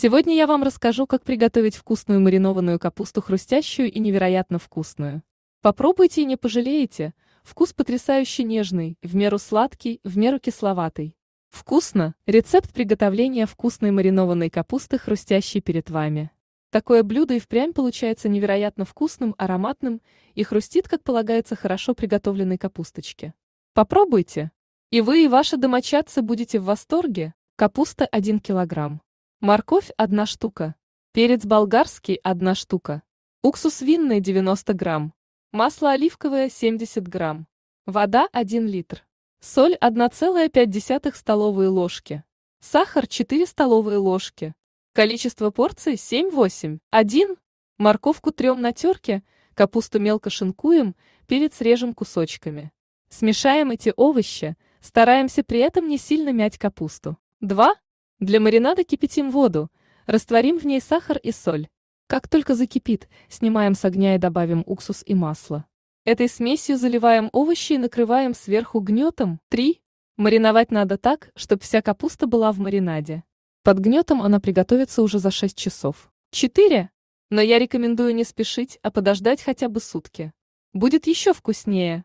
Сегодня я вам расскажу, как приготовить вкусную маринованную капусту хрустящую и невероятно вкусную. Попробуйте и не пожалеете. Вкус потрясающе нежный, в меру сладкий, в меру кисловатый. Вкусно! Рецепт приготовления вкусной маринованной капусты хрустящей перед вами. Такое блюдо и впрямь получается невероятно вкусным, ароматным и хрустит, как полагается, хорошо приготовленной капусточке. Попробуйте! И вы, и ваши домочадцы будете в восторге. Капуста 1 килограмм. Морковь – одна штука. Перец болгарский – одна штука. Уксус винный – 90 грамм. Масло оливковое – 70 грамм. Вода – 1 литр. Соль – 1,5 столовые ложки. Сахар – 4 столовые ложки. Количество порций – 7-8. 1. Морковку трем на терке, капусту мелко шинкуем, перец режем кусочками. Смешаем эти овощи, стараемся при этом не сильно мять капусту. 2. Для маринада кипятим воду, растворим в ней сахар и соль. Как только закипит, снимаем с огня и добавим уксус и масло. Этой смесью заливаем овощи и накрываем сверху гнетом. 3. Мариновать надо так, чтобы вся капуста была в маринаде. Под гнетом она приготовится уже за 6 часов. 4. Но я рекомендую не спешить, а подождать хотя бы сутки. Будет еще вкуснее.